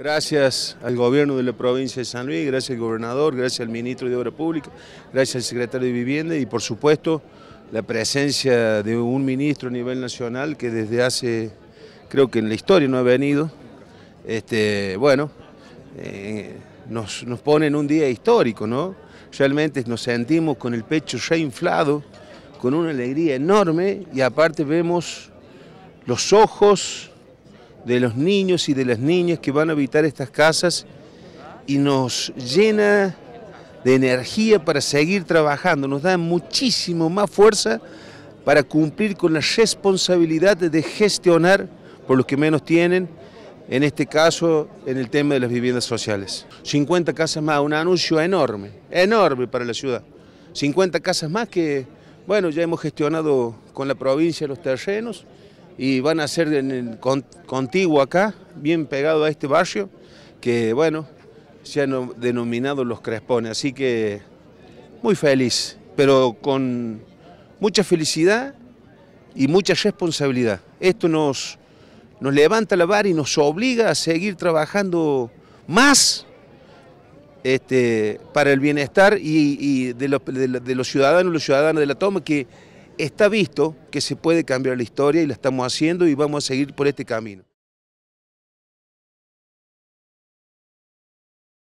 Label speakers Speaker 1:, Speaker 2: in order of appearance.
Speaker 1: Gracias al gobierno de la provincia de San Luis, gracias al gobernador, gracias al ministro de Obras Públicas, gracias al secretario de Vivienda y por supuesto la presencia de un ministro a nivel nacional que desde hace, creo que en la historia no ha venido, este, bueno, eh, nos, nos pone en un día histórico, ¿no? Realmente nos sentimos con el pecho ya inflado, con una alegría enorme y aparte vemos los ojos de los niños y de las niñas que van a habitar estas casas y nos llena de energía para seguir trabajando, nos da muchísimo más fuerza para cumplir con la responsabilidad de gestionar por los que menos tienen, en este caso en el tema de las viviendas sociales. 50 casas más, un anuncio enorme, enorme para la ciudad. 50 casas más que, bueno, ya hemos gestionado con la provincia los terrenos y van a ser contiguos acá, bien pegado a este barrio, que bueno, se han denominado los Crespones, así que muy feliz, pero con mucha felicidad y mucha responsabilidad. Esto nos, nos levanta la vara y nos obliga a seguir trabajando más este, para el bienestar y, de, los, de, los ciudadanos de la toma que está visto que se puede cambiar la historia y la estamos haciendo y vamos a seguir por este camino.